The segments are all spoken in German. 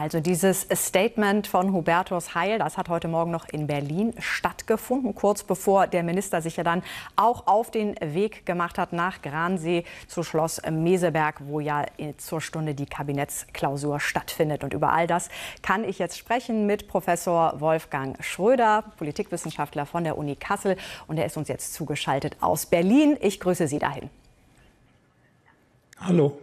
Also dieses Statement von Hubertus Heil, das hat heute Morgen noch in Berlin stattgefunden, kurz bevor der Minister sich ja dann auch auf den Weg gemacht hat nach Gransee zu Schloss Meseberg, wo ja zur Stunde die Kabinettsklausur stattfindet. Und über all das kann ich jetzt sprechen mit Professor Wolfgang Schröder, Politikwissenschaftler von der Uni Kassel. Und er ist uns jetzt zugeschaltet aus Berlin. Ich grüße Sie dahin. Hallo.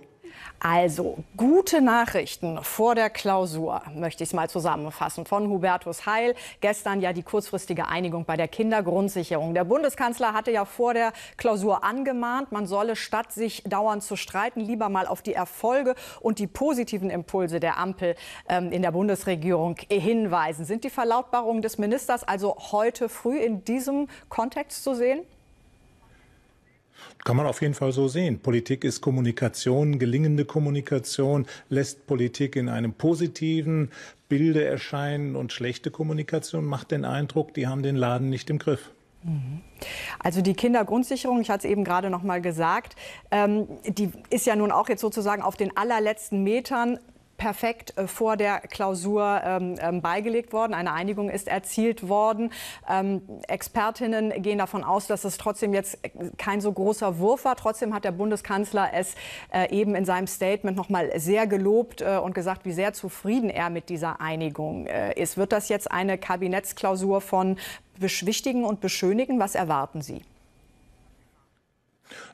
Also, gute Nachrichten vor der Klausur, möchte ich es mal zusammenfassen. Von Hubertus Heil, gestern ja die kurzfristige Einigung bei der Kindergrundsicherung. Der Bundeskanzler hatte ja vor der Klausur angemahnt, man solle statt sich dauernd zu streiten, lieber mal auf die Erfolge und die positiven Impulse der Ampel ähm, in der Bundesregierung hinweisen. Sind die Verlautbarungen des Ministers also heute früh in diesem Kontext zu sehen? Kann man auf jeden Fall so sehen. Politik ist Kommunikation, gelingende Kommunikation lässt Politik in einem positiven Bilde erscheinen und schlechte Kommunikation macht den Eindruck, die haben den Laden nicht im Griff. Mhm. Also die Kindergrundsicherung, ich hatte es eben gerade noch mal gesagt, ähm, die ist ja nun auch jetzt sozusagen auf den allerletzten Metern perfekt äh, vor der Klausur ähm, ähm, beigelegt worden. Eine Einigung ist erzielt worden. Ähm, Expertinnen gehen davon aus, dass es trotzdem jetzt äh, kein so großer Wurf war. Trotzdem hat der Bundeskanzler es äh, eben in seinem Statement noch mal sehr gelobt äh, und gesagt, wie sehr zufrieden er mit dieser Einigung äh, ist. Wird das jetzt eine Kabinettsklausur von beschwichtigen und beschönigen? Was erwarten Sie?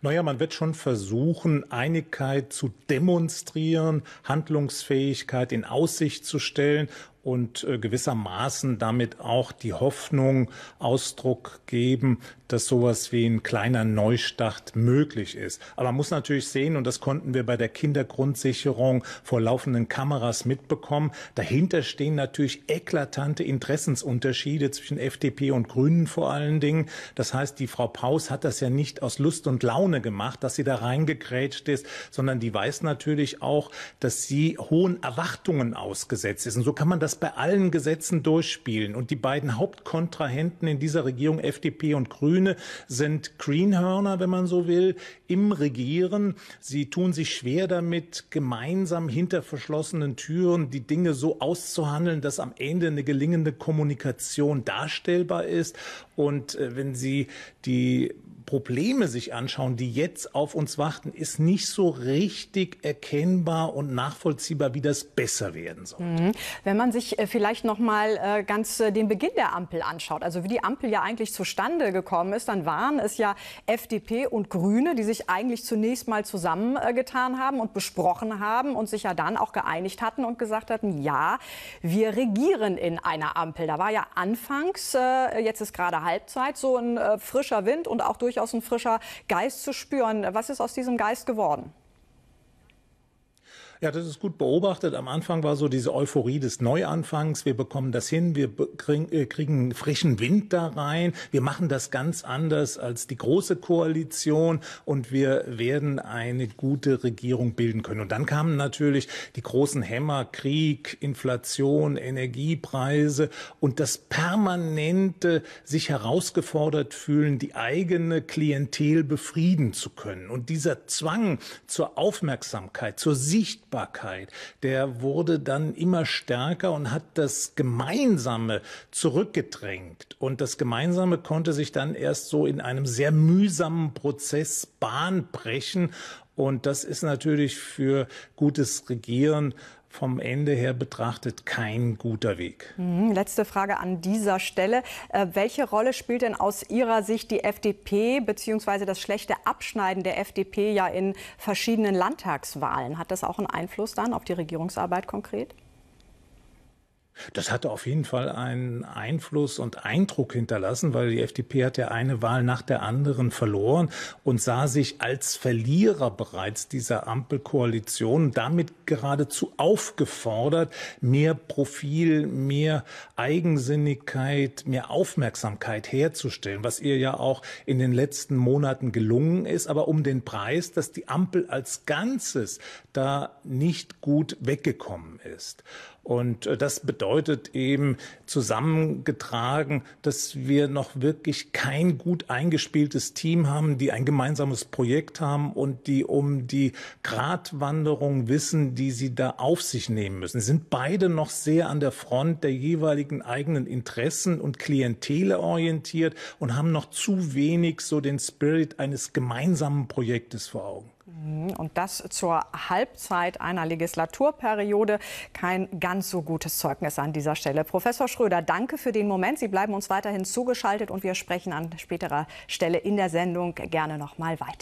Naja, man wird schon versuchen, Einigkeit zu demonstrieren, Handlungsfähigkeit in Aussicht zu stellen und äh, gewissermaßen damit auch die Hoffnung Ausdruck geben, dass sowas wie ein kleiner Neustart möglich ist. Aber man muss natürlich sehen, und das konnten wir bei der Kindergrundsicherung vor laufenden Kameras mitbekommen, dahinter stehen natürlich eklatante Interessensunterschiede zwischen FDP und Grünen vor allen Dingen. Das heißt, die Frau Paus hat das ja nicht aus Lust und Laune gemacht, dass sie da reingekrätscht ist, sondern die weiß natürlich auch, dass sie hohen Erwartungen ausgesetzt ist. Und so kann man das das bei allen Gesetzen durchspielen. Und die beiden Hauptkontrahenten in dieser Regierung, FDP und Grüne, sind Greenhörner, wenn man so will, im Regieren. Sie tun sich schwer damit, gemeinsam hinter verschlossenen Türen die Dinge so auszuhandeln, dass am Ende eine gelingende Kommunikation darstellbar ist. Und äh, wenn Sie die Probleme sich anschauen, die jetzt auf uns warten, ist nicht so richtig erkennbar und nachvollziehbar, wie das besser werden soll. Mhm. Wenn man sich äh, vielleicht noch mal äh, ganz äh, den Beginn der Ampel anschaut, also wie die Ampel ja eigentlich zustande gekommen ist, dann waren es ja FDP und Grüne, die sich eigentlich zunächst mal zusammengetan haben und besprochen haben und sich ja dann auch geeinigt hatten und gesagt hatten, ja, wir regieren in einer Ampel. Da war ja anfangs, jetzt ist gerade Halbzeit, so ein frischer Wind und auch durch durchaus ein frischer Geist zu spüren. Was ist aus diesem Geist geworden? Ja, das ist gut beobachtet. Am Anfang war so diese Euphorie des Neuanfangs. Wir bekommen das hin, wir äh, kriegen frischen Wind da rein. Wir machen das ganz anders als die große Koalition und wir werden eine gute Regierung bilden können. Und dann kamen natürlich die großen Hämmer, Krieg, Inflation, Energiepreise und das permanente sich herausgefordert fühlen, die eigene Klientel befrieden zu können. Und dieser Zwang zur Aufmerksamkeit, zur Sichtbarkeit, Sichtbarkeit, der wurde dann immer stärker und hat das Gemeinsame zurückgedrängt. Und das Gemeinsame konnte sich dann erst so in einem sehr mühsamen Prozess Bahn brechen. Und das ist natürlich für gutes Regieren vom Ende her betrachtet kein guter Weg. Mhm, letzte Frage an dieser Stelle. Äh, welche Rolle spielt denn aus Ihrer Sicht die FDP bzw. das schlechte Abschneiden der FDP ja in verschiedenen Landtagswahlen? Hat das auch einen Einfluss dann auf die Regierungsarbeit konkret? Das hatte auf jeden Fall einen Einfluss und Eindruck hinterlassen, weil die FDP hat ja eine Wahl nach der anderen verloren und sah sich als Verlierer bereits dieser Ampelkoalition damit geradezu aufgefordert, mehr Profil, mehr Eigensinnigkeit, mehr Aufmerksamkeit herzustellen, was ihr ja auch in den letzten Monaten gelungen ist, aber um den Preis, dass die Ampel als Ganzes da nicht gut weggekommen ist. Und äh, das bedeutet, bedeutet eben zusammengetragen, dass wir noch wirklich kein gut eingespieltes Team haben, die ein gemeinsames Projekt haben und die um die Gratwanderung wissen, die sie da auf sich nehmen müssen. Sie sind beide noch sehr an der Front der jeweiligen eigenen Interessen und Klientele orientiert und haben noch zu wenig so den Spirit eines gemeinsamen Projektes vor Augen. Mhm. Und das zur Halbzeit einer Legislaturperiode. Kein ganz so gutes Zeugnis an dieser Stelle. Professor Schröder, danke für den Moment. Sie bleiben uns weiterhin zugeschaltet und wir sprechen an späterer Stelle in der Sendung gerne noch mal weiter.